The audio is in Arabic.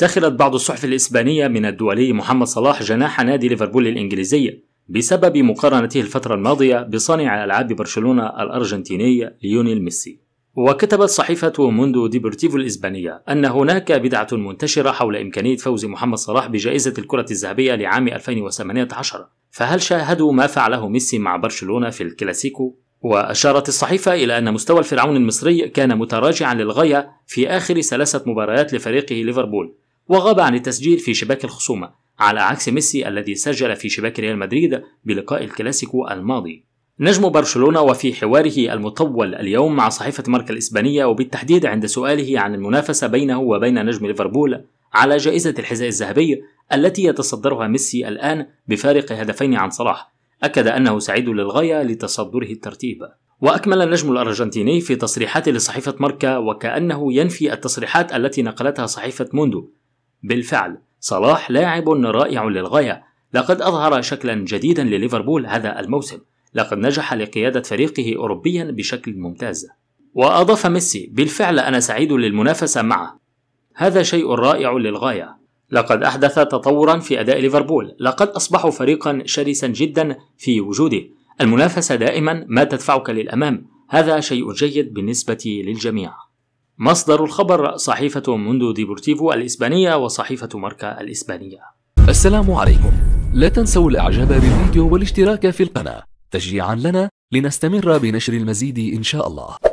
سخرت بعض الصحف الإسبانية من الدولي محمد صلاح جناح نادي ليفربول الإنجليزية بسبب مقارنته الفترة الماضية بصانع ألعاب برشلونة الأرجنتيني ليونيل ميسي وكتبت صحيفة موندو ديبرتيفو الإسبانية أن هناك بدعة منتشرة حول إمكانية فوز محمد صلاح بجائزة الكرة الذهبية لعام 2018 فهل شاهدوا ما فعله ميسي مع برشلونة في الكلاسيكو؟ وأشارت الصحيفة إلى أن مستوى الفرعون المصري كان متراجعا للغاية في آخر ثلاثة مباريات لفريقه ليفربول وغاب عن التسجيل في شباك الخصومة على عكس ميسي الذي سجل في شباك ريال مدريد بلقاء الكلاسيكو الماضي نجم برشلونة وفي حواره المطول اليوم مع صحيفة ماركا الإسبانية وبالتحديد عند سؤاله عن المنافسة بينه وبين نجم ليفربول على جائزة الحذاء الذهبي التي يتصدرها ميسي الآن بفارق هدفين عن صلاح أكد أنه سعيد للغاية لتصدره الترتيب وأكمل النجم الأرجنتيني في تصريحاته لصحيفة ماركا وكأنه ينفي التصريحات التي نقلتها صحيفة موندو بالفعل صلاح لاعب رائع للغاية لقد أظهر شكلا جديدا لليفربول هذا الموسم لقد نجح لقيادة فريقه أوروبيا بشكل ممتاز وأضاف ميسي بالفعل أنا سعيد للمنافسة معه هذا شيء رائع للغاية لقد أحدث تطورا في أداء ليفربول لقد أصبحوا فريقا شرسا جدا في وجوده المنافسة دائما ما تدفعك للأمام هذا شيء جيد بالنسبة للجميع مصدر الخبر صحيفة موندو ديبورتيفو الإسبانية وصحيفة ماركا الإسبانية السلام عليكم لا تنسوا الإعجاب بالفيديو والاشتراك في القناة تشجيعا لنا لنستمر بنشر المزيد إن شاء الله